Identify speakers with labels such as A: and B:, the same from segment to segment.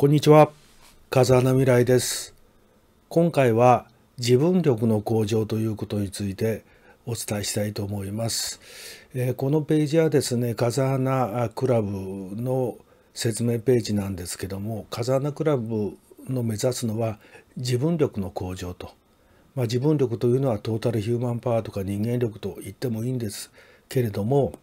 A: こんにちは。風穴未来です。今回は自分力の向上ということについてお伝えしたいと思います。えー、このページはですね、風穴クラブの説明ページなんですけども、風穴クラブの目指すのは自分力の向上と。まあ、自分力というのはトータルヒューマンパワーとか人間力と言ってもいいんですけれども、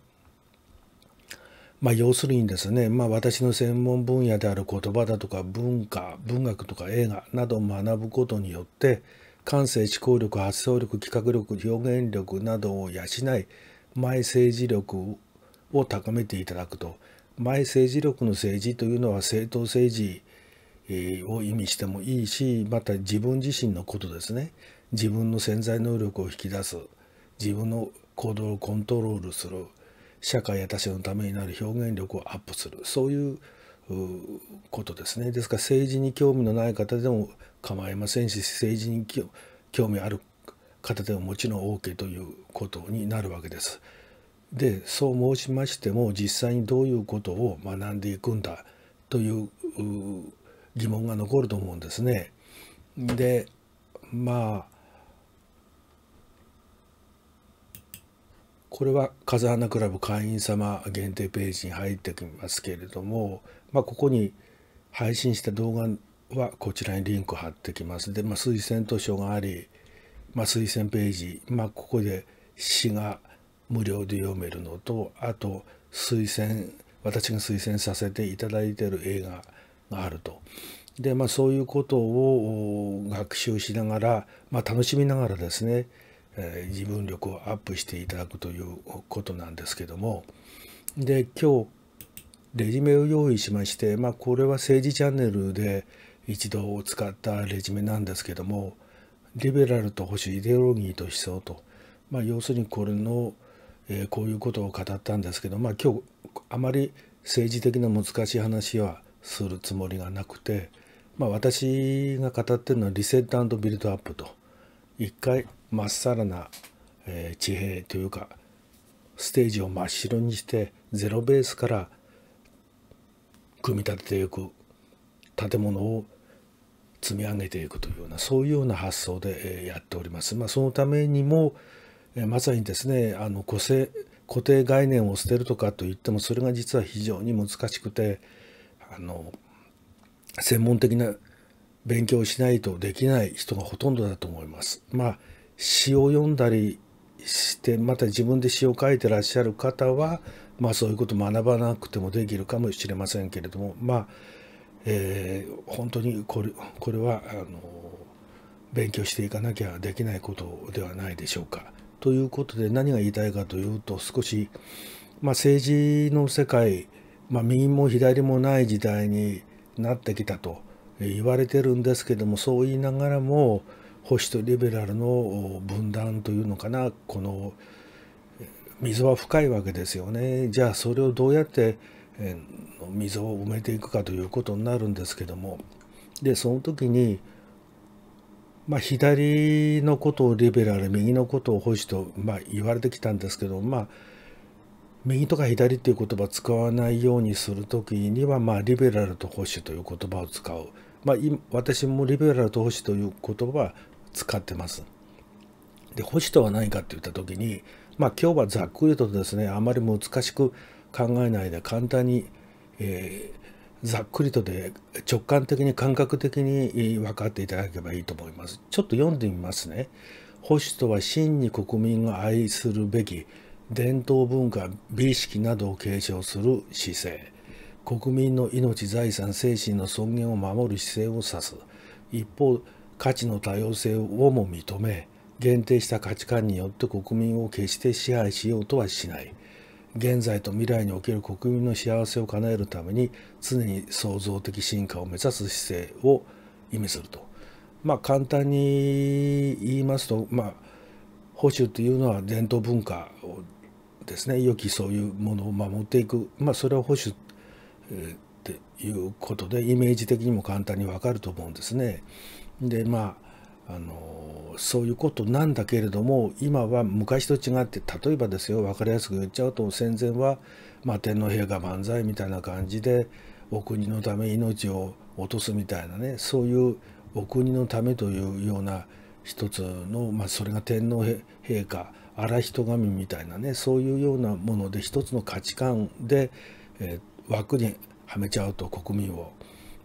A: まあ、要するにですね、まあ、私の専門分野である言葉だとか文化文学とか映画などを学ぶことによって感性思考力発想力企画力表現力などを養い前政治力を高めていただくと前政治力の政治というのは政党政治を意味してもいいしまた自分自身のことですね自分の潜在能力を引き出す自分の行動をコントロールする社会や他者のためになる表現力をアップするそういうことですねですから政治に興味のない方でも構いませんし政治に興味ある方でももちろん OK ということになるわけです。でそう申しましても実際にどういうことを学んでいくんだという疑問が残ると思うんですね。でまあこれは風穴クラブ会員様限定ページに入ってきますけれども、まあ、ここに配信した動画はこちらにリンク貼ってきます。で、まあ、推薦図書があり、まあ、推薦ページ、まあ、ここで詩が無料で読めるのと、あと推薦、私が推薦させていただいている映画があると。で、まあ、そういうことを学習しながら、まあ、楽しみながらですね、え自分力をアップしていただくということなんですけどもで今日レジュメを用意しまして、まあ、これは政治チャンネルで一度使ったレジュメなんですけどもリベラルと保守イデオロギーと思想と、まあ、要するにこれの、えこういうことを語ったんですけど、まあ、今日あまり政治的な難しい話はするつもりがなくて、まあ、私が語ってるのはリセットビルドアップと一回まっさらな、え地平というかステージを真っ白にしてゼロベースから組み立てていく建物を積み上げていくというようなそういうような発想でやっております。まあ、そのためにもまさにですねあの固性固定概念を捨てるとかといってもそれが実は非常に難しくてあの専門的な勉強をしないとできない人がほとんどだと思います。まあ詩を読んだりしてまた自分で詩を書いてらっしゃる方は、まあ、そういうことを学ばなくてもできるかもしれませんけれどもまあ、えー、本当にこれこれはあの勉強していかなきゃできないことではないでしょうか。ということで何が言いたいかというと少し、まあ、政治の世界、まあ、右も左もない時代になってきたと言われてるんですけどもそう言いながらも、保守とリベラルの分断というのかなこの溝は深いわけですよねじゃあそれをどうやって溝を埋めていくかということになるんですけどもでその時に、まあ、左のことをリベラル右のことを保守と、まあ、言われてきたんですけどまあ右とか左っていう言葉を使わないようにする時には、まあ、リベラルと保守という言葉を使う。まあ、私もリベラルと保守という言葉は使ってます。で保守とは何かって言った時にまあ今日はざっくりとですねあまり難しく考えないで簡単に、えー、ざっくりとで直感的に感覚的に分かっていただければいいと思います。ちょっと読んでみますね。保守とは真に国民が愛するべき伝統文化美意識などを継承する姿勢国民の命財産精神の尊厳を守る姿勢を指す一方価値の多様性をも認め限定した価値観によって国民を決して支配しようとはしない現在と未来における国民の幸せを叶えるために常に創造的進化を目指す姿勢を意味するとまあ簡単に言いますとまあ保守というのは伝統文化をですね良きそういうものを守っていくまあそれは保守っていうことでイメージ的にも簡単にわかると思うんですね。でまああのそういうことなんだけれども今は昔と違って例えばですよ分かりやすく言っちゃうと戦前は、まあ、天皇陛下万歳みたいな感じでお国のため命を落とすみたいなねそういうお国のためというような一つの、まあ、それが天皇陛下荒人神みたいなねそういうようなもので一つの価値観で、えー、枠にはめちゃうと国民を。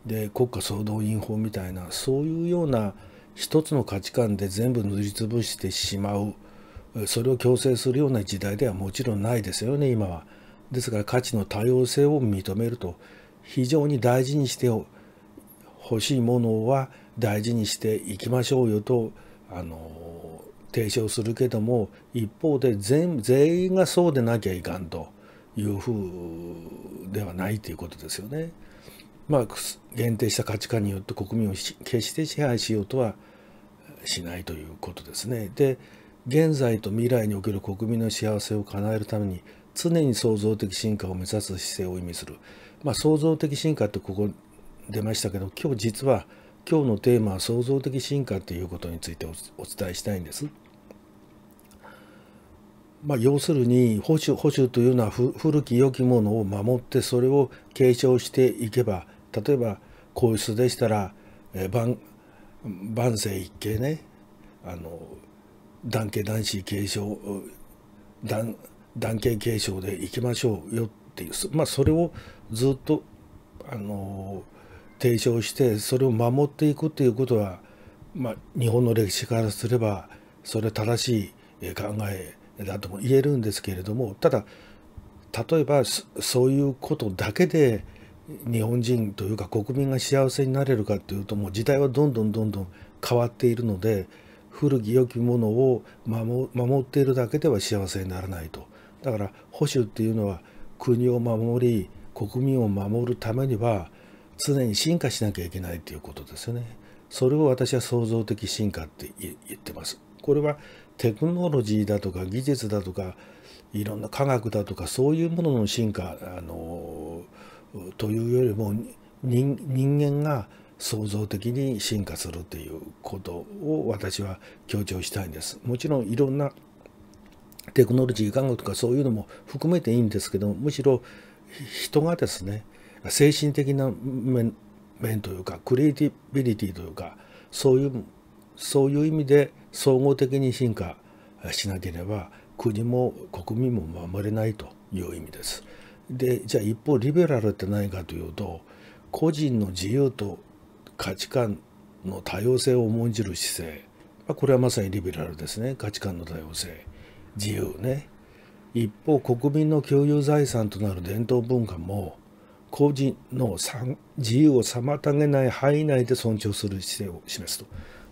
A: で国家総動員法みたいなそういうような一つの価値観で全部塗りつぶしてしまうそれを強制するような時代ではもちろんないですよね今は。ですから価値の多様性を認めると非常に大事にしてほしいものは大事にしていきましょうよとあの提唱するけども一方で全全員がそうでなきゃいかんというふうではないということですよね。まあ、限定した価値観によって国民を決して支配しようとはしないということですね。で現在と未来における国民の幸せを叶えるために常に創造的進化を目指す姿勢を意味する、まあ、創造的進化ってここ出ましたけど今日実は今日のテーマは創造的進化ということについてお伝えしたいんです。まあ、要するに保守保守というのは古き良きものを守ってそれを継承していけば例えば皇室でしたら、え万世一系ねあの男系男子継承男男系継承でいきましょうよっていう、まあ、それをずっとあの提唱してそれを守っていくということは、まあ、日本の歴史からすればそれ正しい考えだとも言えるんですけれどもただ例えばそういうことだけで日本人というか国民が幸せになれるかというともう時代はどんどんどんどん変わっているので古き良きものを守っているだけでは幸せにならないとだから保守っていうのは国を守り国民を守るためには常に進化しなきゃいけないということですよねそれを私は創造的進化って言ってますこれはテクノロジーだとか技術だとかいろんな科学だとかそういうものの進化あのというよりも人間が創造的に進化するということを私は強調したいんです。もちろんいろんなテクノロジー科学とかそういうのも含めていいんですけどむしろ人がですね精神的な面というかクリエイティビリティというかそういうそういう意味で総合的に進化しなければ国も国民も守れないという意味です。でじゃあ一方リベラルって何かというと個人の自由と価値観の多様性を重んじる姿勢、これはまさにリベラルですね価値観の多様性自由ね一方国民の共有財産となる伝統文化も個人の自由を妨げない範囲内で尊重する姿勢を示すと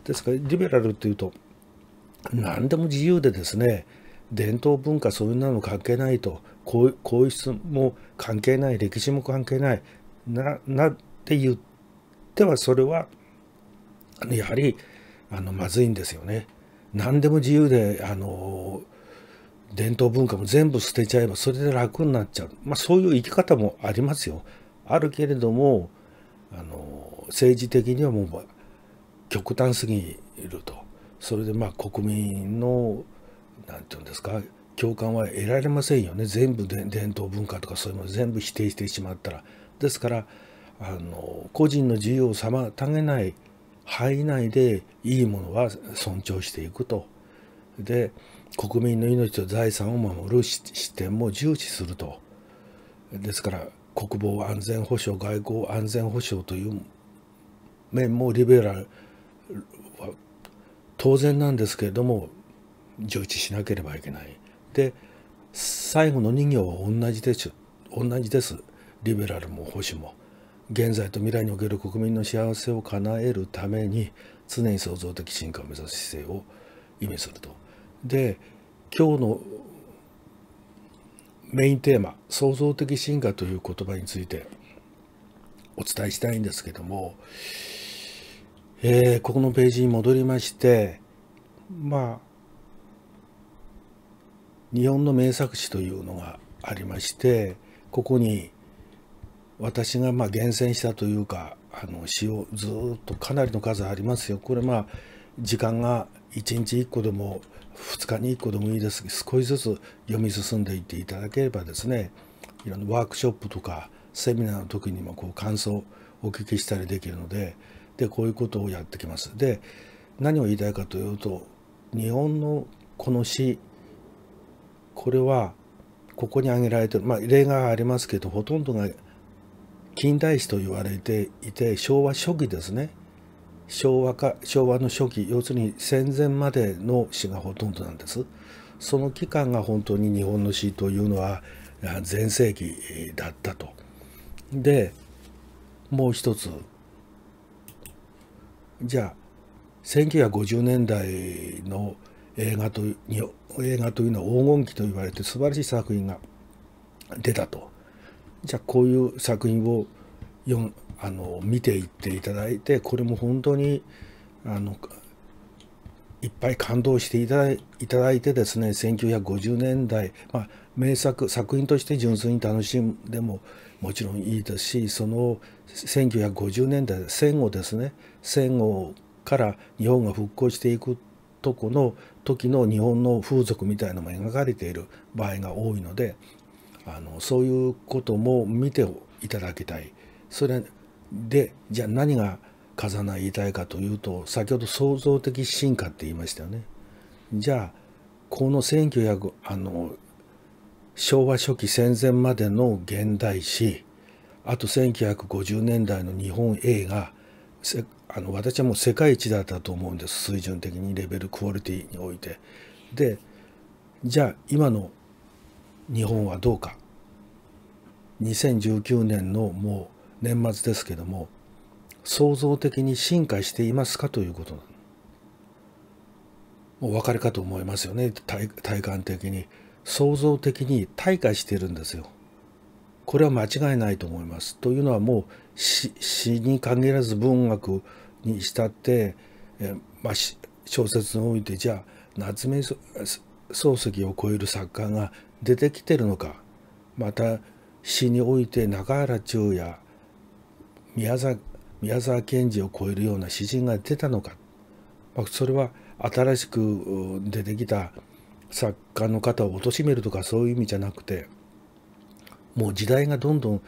A: ですからリベラルというと何でも自由でですね伝統文化そういうの関係ないと皇室も関係ない歴史も関係ないななって言ってはそれはやはりあのまずいんですよね。何でも自由であの伝統文化も全部捨てちゃえばそれで楽になっちゃう、まあ、そういう生き方もありますよ。あるけれどもあの政治的にはもう極端すぎると。それでまあ国民の何て言うんですか共感は得られませんよね全部で伝統文化とかそういうもの全部否定してしまったら。ですからあの個人の自由を妨げない範囲内でいいものは尊重していくと。で国民の命と財産を守る視点も重視すると。ですから国防安全保障外交安全保障という面もリベラルは当然なんですけれども除一しなければいけない。で最後の2行は同じです同じです。リベラルも保守も。現在と未来における国民の幸せを叶えるために常に創造的進化を目指す姿勢を意味すると。で今日のメインテーマ「創造的進化」という言葉についてお伝えしたいんですけどもえー、ここのページに戻りまして、まあ、日本の名作詩というのがありまして、ここに私がまあ厳選したというか、あの詩をずっとかなりの数ありますよ。これまあ、時間が1日1個でも2日に1個でもいいです少しずつ読み進んでいっていただければですね、いろんなワークショップとかセミナーの時にもこう感想をお聞きしたりできるので、でこういうことをやってきます。で何を言いたいかというと日本のこの詩これはここに挙げられてる、まあ、例がありますけどほとんどが近代史と言われていて昭和初期ですね昭和か昭和の初期要するに戦前までの詩がほとんどなんですその期間が本当に日本の詩というのは全盛期だったとでもう一つじゃあ1950年代の映画とに映画というのは黄金期と言われて素晴らしい作品が出たとじゃあこういう作品をあの見ていっていただいてこれも本当にあのいっぱい感動していただいたいてですね1950年代、まあ、名作作品として純粋に楽しんでももちろんいいですしその1950年代戦後ですね戦後から日本が復興していくとこの時の日本の風俗みたいなのも描かれている場合が多いのであのそういうことも見ていただきたい。それでじゃあ何が重穴言いたいかというと先ほど創造的進化って言いましたよね。じゃあこの1900あの昭和初期戦前までの現代史あと1950年代の日本映画あの私はもう世界一だったと思うんです水準的にレベルクオリティにおいて。でじゃあ今の日本はどうか2019年のもう年末ですけども創造的に進化していますかということもうお分かりかと思いますよね体感的に創造的に退化してるんですよこれは間違いないと思いますというのはもう詩に限らず文学にしたって、えまあ、小説においてじゃあ夏目漱石を超える作家が出てきてるのかまた詩において中原中也宮崎宮沢賢治を超えるような詩人が出たのか、まあ、それは新しく出てきた作家の方を貶めるとかそういう意味じゃなくてもう時代がどんどん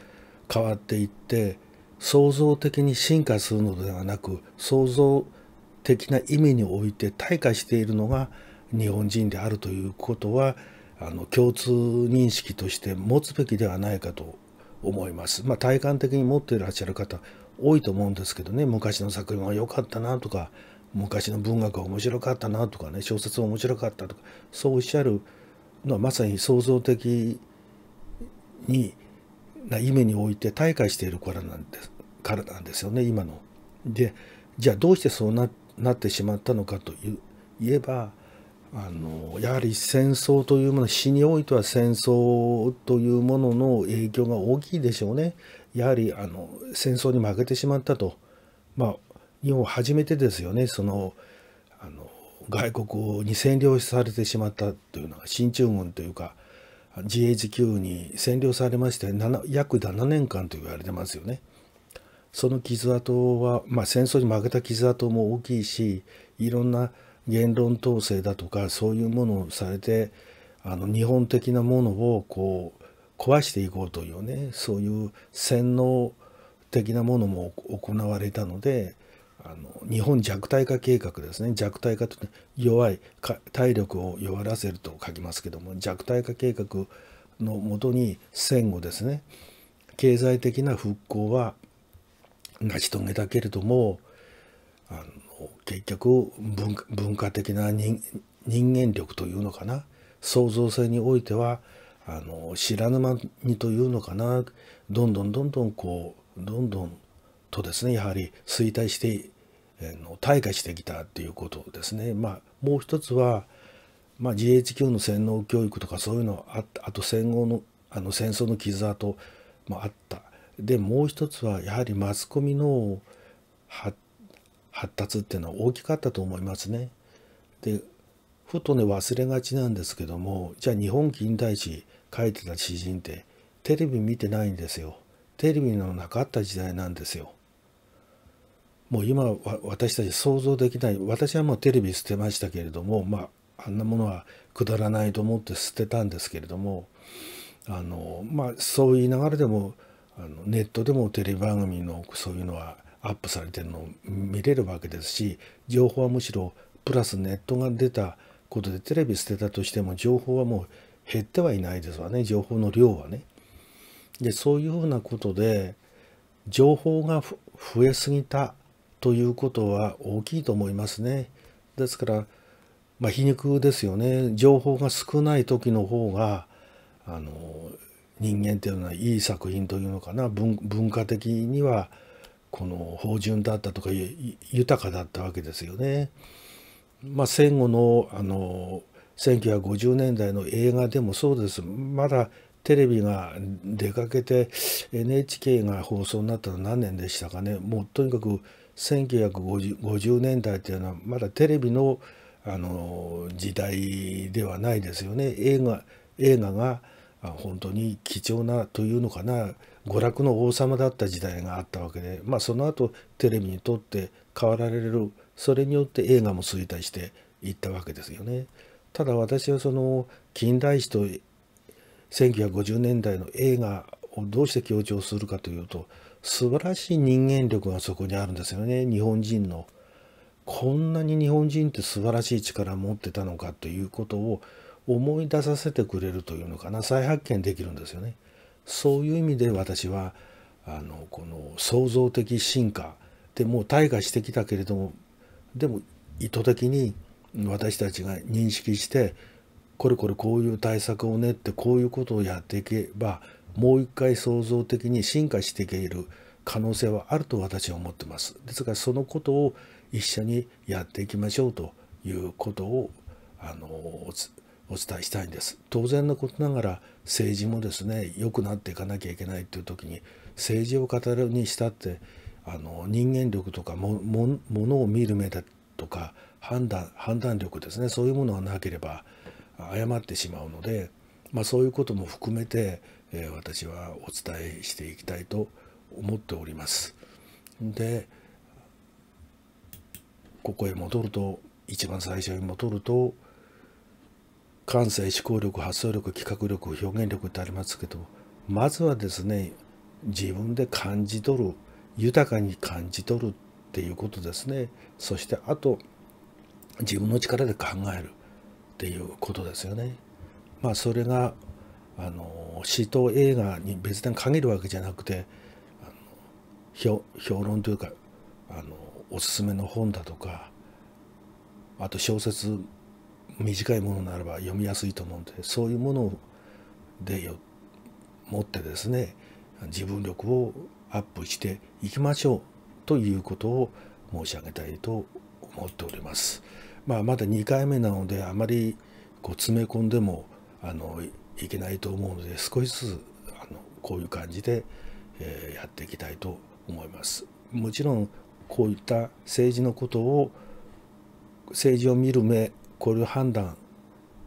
A: 変わっていって創造的に進化するのではなく創造的な意味において退化しているのが日本人であるということはあの共通認識として持つべきではないかと思います。まあ、体感的に持っていらっしゃる方多いと思うんですけどね昔の作品は良かったなとか昔の文学は面白かったなとかね小説面白かったとかそうおっしゃるのはまさに創造的にな意味において退化しているからなんですからなんですよね今の。でじゃあどうしてそうななってしまったのかという言えばあのやはり戦争というもの死においては戦争というものの影響が大きいでしょうね。やはりあの戦争に負けてしまったと、まあ、日本初めてですよねそのあの外国に占領されてしまったというのは進駐軍というか GHQ に占領されまして約7年間と言われてますよね。その傷跡は、まあ、戦争に負けた傷跡も大きいしいろんな言論統制だとかそういうものをされてあの日本的なものをこう壊していこうというねそういう洗脳的なものも行われたのであの日本弱体化計画ですね弱体化と弱い体力を弱らせると書きますけども弱体化計画のもとに戦後ですね経済的な復興は成し遂げたけれどもあの結局文化的な人間力というのかな創造性においてはあの知らぬ間にというのかなどんどんどんどんこうどんどんとですねやはり衰退して退化してきたっていうことですね。まあ、もう一つは、まあ、GHQ の洗脳教育とかそういうのああと戦後のあの戦争の傷跡もあった。でもう一つはやはりマスコミの発達っていうのは大きかったと思いますね。でふとね忘れがちなんですけどもじゃあ日本近代史書いてた詩人ってテレビ見てないんですよ。テレビのなかった時代なんですよ。もう今私たち想像できない私はもうテレビ捨てましたけれどもまああんなものはくだらないと思って捨てたんですけれどもあのまあそう言いながらでもあのネットでもテレビ番組のそういうのはアップされてるのを見れるわけですし情報はむしろプラスネットが出たことでテレビ捨てたとしても情報はもう減ってはいないですわね情報の量はね。でそういうふうなことで情報が増えすぎたということは大きいと思いますね。ですから、まあ、皮肉ですよね情報が少ない時の方があの人間っていうのはいい作品というのかな文化的にはこの芳醇だったとか豊かだったわけですよね。まあ、戦後のあの1950年代の映画でもそうですまだテレビが出かけて NHK が放送になったの何年でしたかねもうとにかく1950年代っていうのはまだテレビのあの時代ではないですよね映画映画が本当に貴重なというのかな娯楽の王様だった時代があったわけでまあその後テレビにとって変わられるそれによって映画も衰退していったわけですよね。ただ私はその近代史と1950年代の映画をどうして強調するかというと素晴らしい人間力がそこにあるんですよね日本人の。こんなに日本人って素晴らしい力を持ってたのかということを思い出させてくれるというのかな再発見できるんですよね。そういう意味で私はあのこの創造的進化でもう退化してきたけれどもでも意図的に私たちが認識してこれこれこういう対策を練ってこういうことをやっていけばもう一回創造的に進化していける可能性はあると私は思ってます。ですからそのことを一緒にやっていきましょうということをあのお伝えしたいんです。当然のことながら政治もですね良くなっていかなきゃいけないという時に政治を語るにしたってあの人間力とかもものを見る目だとか判断判断力ですねそういうものがなければ誤ってしまうので、まあ、そういうことも含めて、えー、私はお伝えしていきたいと思っております。でここへ戻ると一番最初に戻ると感性思考力発想力企画力表現力ってありますけどまずはですね自分で感じ取る豊かに感じ取るっていうことですねそしてあと自分の力で考えるっていうことですよね。まあ、それがあのシー映画に別段限るわけじゃなくて評論というかあのおすすめの本だとかあと小説短いものならば読みやすいと思うんでそういうものでよ持ってですね自分力をアップしていきましょうということを申し上げたいと思っております。まあ、まだ2回目なのであまりこう詰め込んでもあのいけないと思うので少しずつあのこういう感じで、えー、やっていきたいと思います。もちろんこういった政治のことを政治を見る目これを判断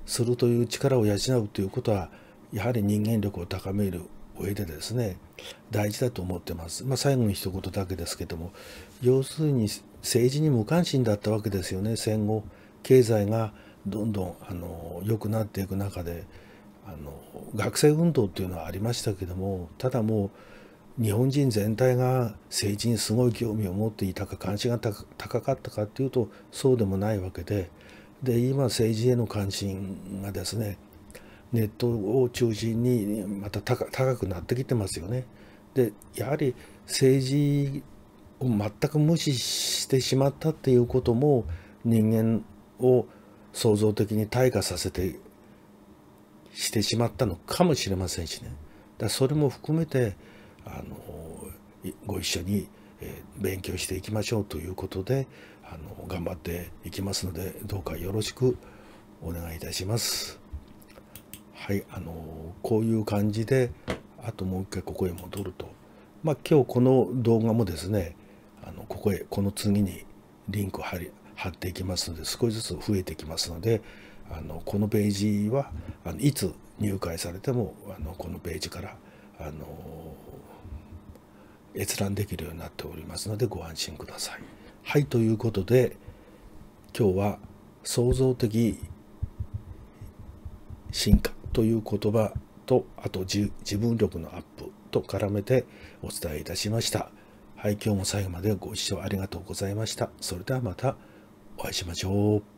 A: するという力を養うということはやはり人間力を高める上でですね大事だと思ってます。まあ、最後に一言だけですけども要するに政治に無関心だったわけですよね戦後経済がどんどんあの良くなっていく中であの学生運動っていうのはありましたけどもただもう日本人全体が政治にすごい興味を持っていたか関心が高かったかっていうとそうでもないわけでで今政治への関心がですねネットを中心にまた高くなってきてますよね。でやはり政治を全く無視してしまったっていうことも人間を創造的に退化させてしてしまったのかもしれませんしねだそれも含めてあのご一緒に勉強していきましょうということであの頑張っていきますのでどうかよろしくお願いいたします。はいあのこういう感じであともう一回ここへ戻るとまあ今日この動画もですねここの次にリンク貼り貼っていきますので少しずつ増えてきますのであのこのページはあのいつ入会されてもあのこのページからあの閲覧できるようになっておりますのでご安心ください。はいということで今日は創造的進化という言葉とあと自分力のアップと絡めてお伝えいたしました。はい、今日も最後までご視聴ありがとうございました。それではまたお会いしましょう。